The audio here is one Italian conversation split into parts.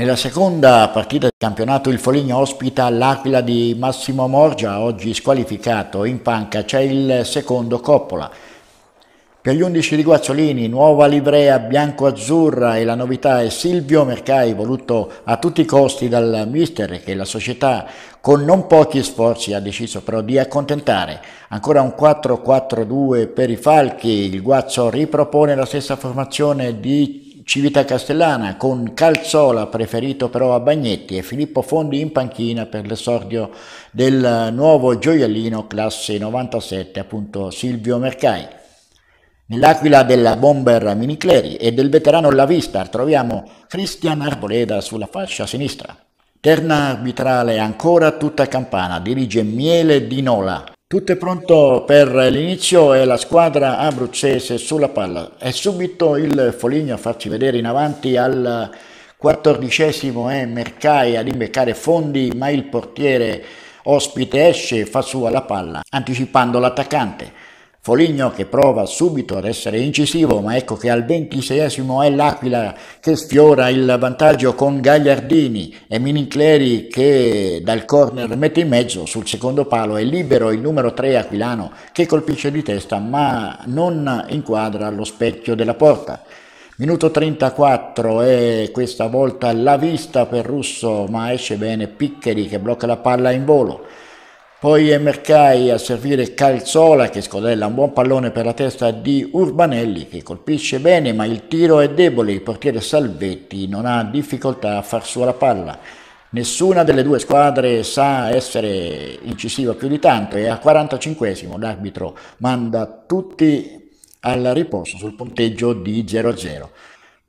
Nella seconda partita del campionato il Foligno ospita l'Aquila di Massimo Morgia, oggi squalificato. In panca c'è il secondo Coppola. Per gli 11 di Guazzolini, nuova livrea bianco-azzurra e la novità è Silvio Mercai, voluto a tutti i costi dal mister che la società con non pochi sforzi ha deciso però di accontentare. Ancora un 4-4-2 per i Falchi, il Guazzo ripropone la stessa formazione di Civita Castellana con Calzola preferito però a Bagnetti e Filippo Fondi in panchina per l'esordio del nuovo gioiellino classe 97 appunto Silvio Mercai. Nell'Aquila della Bomber Minicleri e del veterano Lavistar troviamo Cristian Arboleda sulla fascia sinistra. Terna arbitrale ancora tutta campana, dirige Miele di Nola, tutto è pronto per l'inizio e la squadra abruzzese sulla palla. È subito il Foligno a farci vedere in avanti al quattordicesimo è Mercai ad imbeccare fondi, ma il portiere ospite esce e fa sua la palla, anticipando l'attaccante. Foligno che prova subito ad essere incisivo, ma ecco che al ventiseiesimo è l'Aquila che sfiora il vantaggio con Gagliardini e Minincleri che dal corner mette in mezzo sul secondo palo è libero il numero 3 Aquilano che colpisce di testa ma non inquadra lo specchio della porta. Minuto 34 e questa volta la vista per Russo ma esce bene Piccheri che blocca la palla in volo. Poi Mercai a servire Calzola che scodella un buon pallone per la testa di Urbanelli che colpisce bene ma il tiro è debole, il portiere Salvetti non ha difficoltà a far sua la palla. Nessuna delle due squadre sa essere incisiva più di tanto e al 45esimo l'arbitro manda tutti al riposo sul punteggio di 0-0.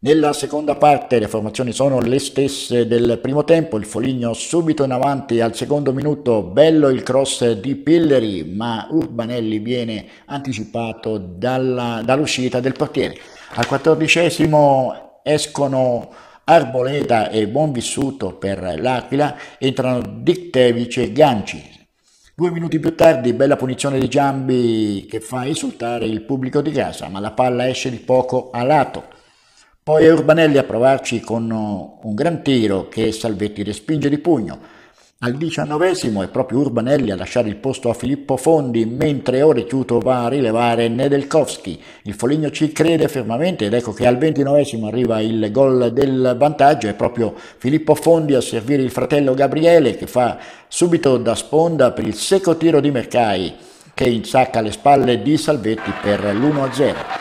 Nella seconda parte le formazioni sono le stesse del primo tempo, il Foligno subito in avanti al secondo minuto, bello il cross di Pilleri, ma Urbanelli viene anticipato dall'uscita del portiere. Al quattordicesimo escono Arboleda e Buonvissuto per l'Aquila, entrano Dictevic e Ganci. Due minuti più tardi, bella punizione di Giambi che fa esultare il pubblico di casa, ma la palla esce di poco a lato. Poi è Urbanelli a provarci con uh, un gran tiro che Salvetti respinge di pugno. Al diciannovesimo è proprio Urbanelli a lasciare il posto a Filippo Fondi, mentre ora va a rilevare Nedelkovski. Il Foligno ci crede fermamente ed ecco che al ventinovesimo arriva il gol del vantaggio. È proprio Filippo Fondi a servire il fratello Gabriele che fa subito da sponda per il secco tiro di Mercai che insacca le spalle di Salvetti per l'1-0.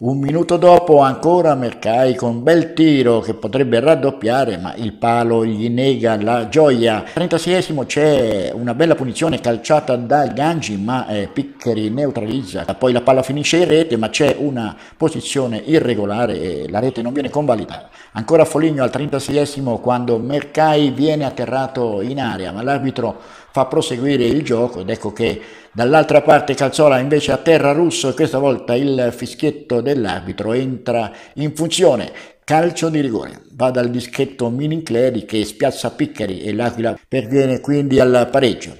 Un minuto dopo ancora Mercai con bel tiro che potrebbe raddoppiare ma il palo gli nega la gioia. 36esimo c'è una bella punizione calciata da Gangi ma eh, Piccheri neutralizza. Poi la palla finisce in rete ma c'è una posizione irregolare e la rete non viene convalidata. Ancora Foligno al 36esimo quando Mercai viene atterrato in aria ma l'arbitro fa proseguire il gioco ed ecco che dall'altra parte Calzola invece a terra Russo e questa volta il fischietto dell'arbitro entra in funzione. Calcio di rigore, va dal dischetto Minincleri che spiazza Piccheri e l'Aquila perviene quindi al pareggio.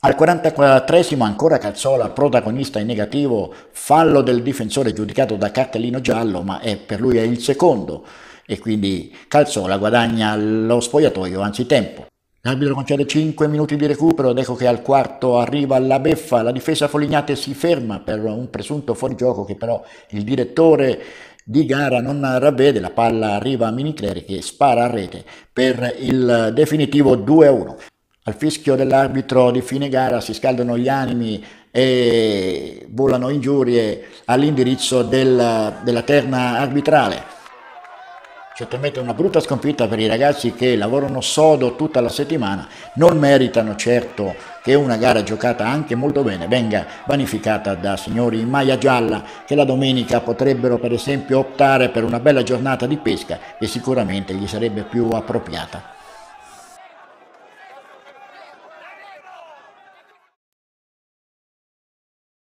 Al 44esimo ancora Calzola, protagonista in negativo, fallo del difensore giudicato da cartellino giallo, ma è, per lui è il secondo e quindi Calzola guadagna lo spogliatoio anzitempo. L'arbitro concede 5 minuti di recupero ed ecco che al quarto arriva la beffa. La difesa Folignate si ferma per un presunto fuorigioco che però il direttore di gara non ravvede. La palla arriva a Minicleri che spara a rete per il definitivo 2-1. Al fischio dell'arbitro di fine gara si scaldano gli animi e volano ingiurie all'indirizzo del, della terna arbitrale certamente una brutta sconfitta per i ragazzi che lavorano sodo tutta la settimana, non meritano certo che una gara giocata anche molto bene venga vanificata da signori in maglia gialla che la domenica potrebbero per esempio optare per una bella giornata di pesca che sicuramente gli sarebbe più appropriata.